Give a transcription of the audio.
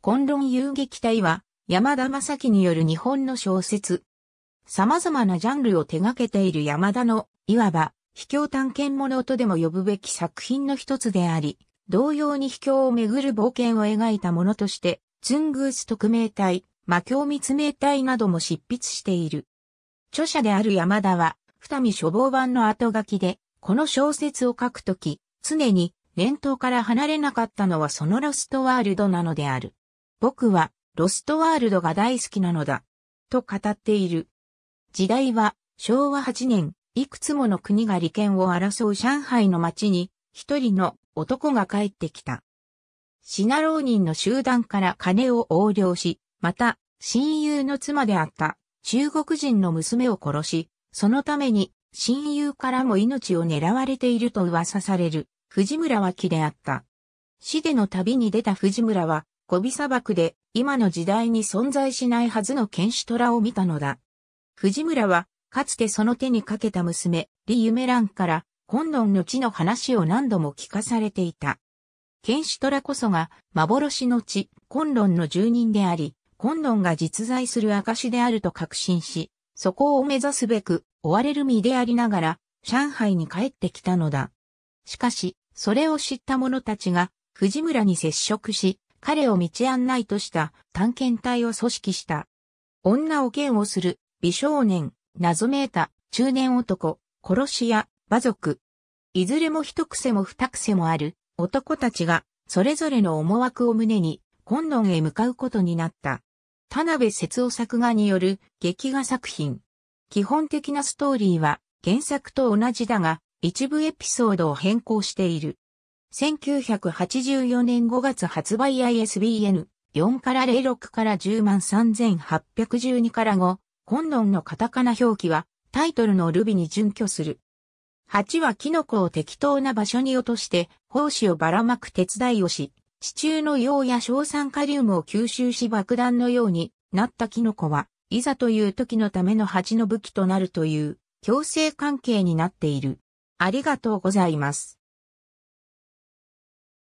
混論遊撃隊は、山田正樹による日本の小説。様々なジャンルを手掛けている山田の、いわば、秘境探検者とでも呼ぶべき作品の一つであり、同様に秘境をめぐる冒険を描いたものとして、ツングース特命隊、魔境密命隊なども執筆している。著者である山田は、二見書房版の後書きで、この小説を書くとき、常に念頭から離れなかったのはそのロストワールドなのである。僕はロストワールドが大好きなのだ、と語っている。時代は昭和8年、いくつもの国が利権を争う上海の街に一人の男が帰ってきた。シナ浪人の集団から金を横領し、また親友の妻であった中国人の娘を殺し、そのために親友からも命を狙われていると噂される藤村脇であった。死での旅に出た藤村はゴビ砂漠で今の時代に存在しないはずの剣士虎を見たのだ。藤村は、かつてその手にかけた娘、リ・ユメランから、ロンの地の話を何度も聞かされていた。剣士虎こそが、幻の地、ロンの住人であり、ロンが実在する証であると確信し、そこを目指すべく、追われる身でありながら、上海に帰ってきたのだ。しかし、それを知った者たちが、藤村に接触し、彼を道案内とした探検隊を組織した。女を剣をする、美少年、謎めいた、中年男、殺し屋、馬族。いずれも一癖も二癖もある男たちが、それぞれの思惑を胸に、昆論へ向かうことになった。田辺節夫作画による劇画作品。基本的なストーリーは原作と同じだが、一部エピソードを変更している。1984年5月発売 ISBN 4から06から103,812から5、本論のカタカナ表記はタイトルのルビに準拠する。8はキノコを適当な場所に落として、胞子をばらまく手伝いをし、地中の溶や硝酸カリウムを吸収し爆弾のようになったキノコは、いざという時のための蜂の武器となるという、強制関係になっている。ありがとうございます。